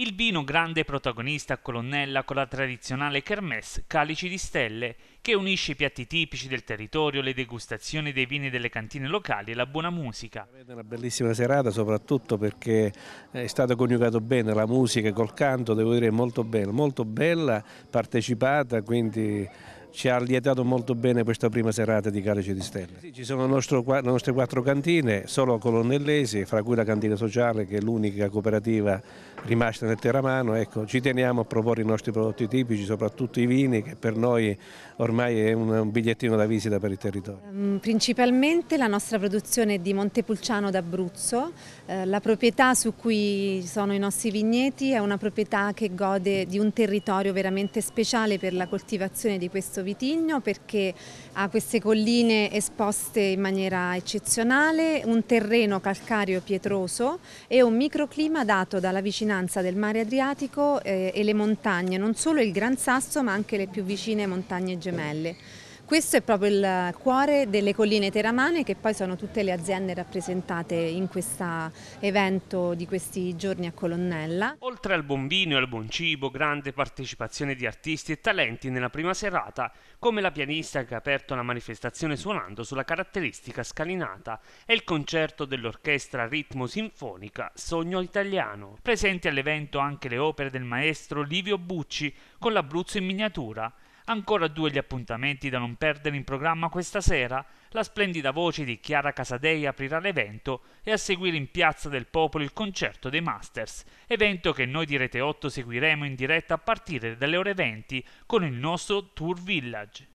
Il vino grande protagonista a Colonnella con la tradizionale kermesse Calici di Stelle, che unisce i piatti tipici del territorio, le degustazioni dei vini delle cantine locali e la buona musica. È una bellissima serata soprattutto perché eh, è stato coniugato bene la musica col canto, devo dire molto bella, molto bella, partecipata, quindi ci ha lietato molto bene questa prima serata di Calice di Stelle. Sì, ci sono le nostre, le nostre quattro cantine, solo colonnellesi, fra cui la cantina sociale che è l'unica cooperativa rimasta nel Terramano. Ecco, ci teniamo a proporre i nostri prodotti tipici, soprattutto i vini, che per noi ormai è un bigliettino da visita per il territorio. Ehm, principalmente la nostra produzione è di Montepulciano d'Abruzzo, eh, la proprietà su cui sono i nostri vigneti è una proprietà che gode di un territorio veramente speciale per la coltivazione di questo questo vitigno perché ha queste colline esposte in maniera eccezionale, un terreno calcareo pietroso e un microclima dato dalla vicinanza del mare Adriatico eh, e le montagne, non solo il Gran Sasso ma anche le più vicine montagne gemelle. Questo è proprio il cuore delle colline teramane che poi sono tutte le aziende rappresentate in questo evento di questi giorni a Colonnella. Oltre al buon vino e al buon cibo, grande partecipazione di artisti e talenti nella prima serata, come la pianista che ha aperto la manifestazione suonando sulla caratteristica scalinata e il concerto dell'orchestra ritmo sinfonica Sogno Italiano. Presenti all'evento anche le opere del maestro Livio Bucci con l'Abruzzo in miniatura, Ancora due gli appuntamenti da non perdere in programma questa sera. La splendida voce di Chiara Casadei aprirà l'evento e a seguire in Piazza del Popolo il concerto dei Masters, evento che noi di Rete 8 seguiremo in diretta a partire dalle ore 20 con il nostro Tour Village.